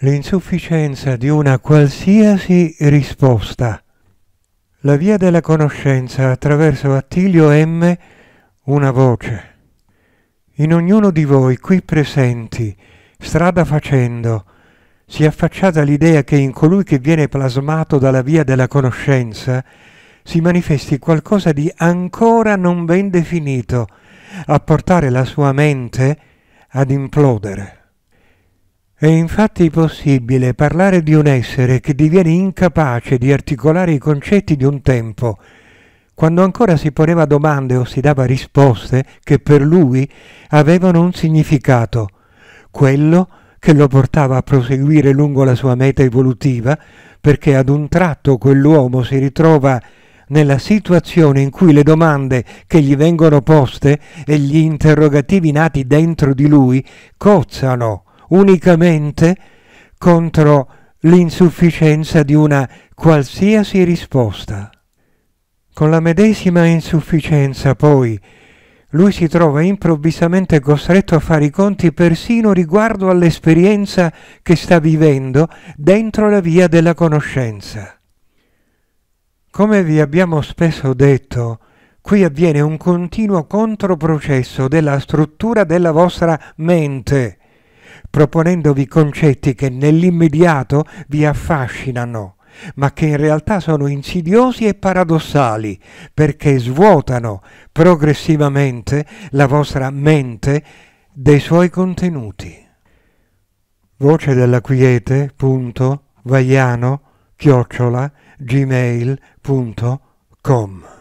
l'insufficienza di una qualsiasi risposta. La via della conoscenza attraverso Attilio M, una voce. In ognuno di voi qui presenti, strada facendo, si è affacciata l'idea che in colui che viene plasmato dalla via della conoscenza si manifesti qualcosa di ancora non ben definito, a portare la sua mente ad implodere. È infatti possibile parlare di un essere che diviene incapace di articolare i concetti di un tempo, quando ancora si poneva domande o si dava risposte che per lui avevano un significato, quello che lo portava a proseguire lungo la sua meta evolutiva, perché ad un tratto quell'uomo si ritrova nella situazione in cui le domande che gli vengono poste e gli interrogativi nati dentro di lui cozzano unicamente contro l'insufficienza di una qualsiasi risposta. Con la medesima insufficienza, poi, lui si trova improvvisamente costretto a fare i conti persino riguardo all'esperienza che sta vivendo dentro la via della conoscenza. Come vi abbiamo spesso detto, qui avviene un continuo controprocesso della struttura della vostra mente proponendovi concetti che nell'immediato vi affascinano, ma che in realtà sono insidiosi e paradossali, perché svuotano progressivamente la vostra mente dei suoi contenuti. Voce della quiete, punto, vaiano, chiocciola, gmail.com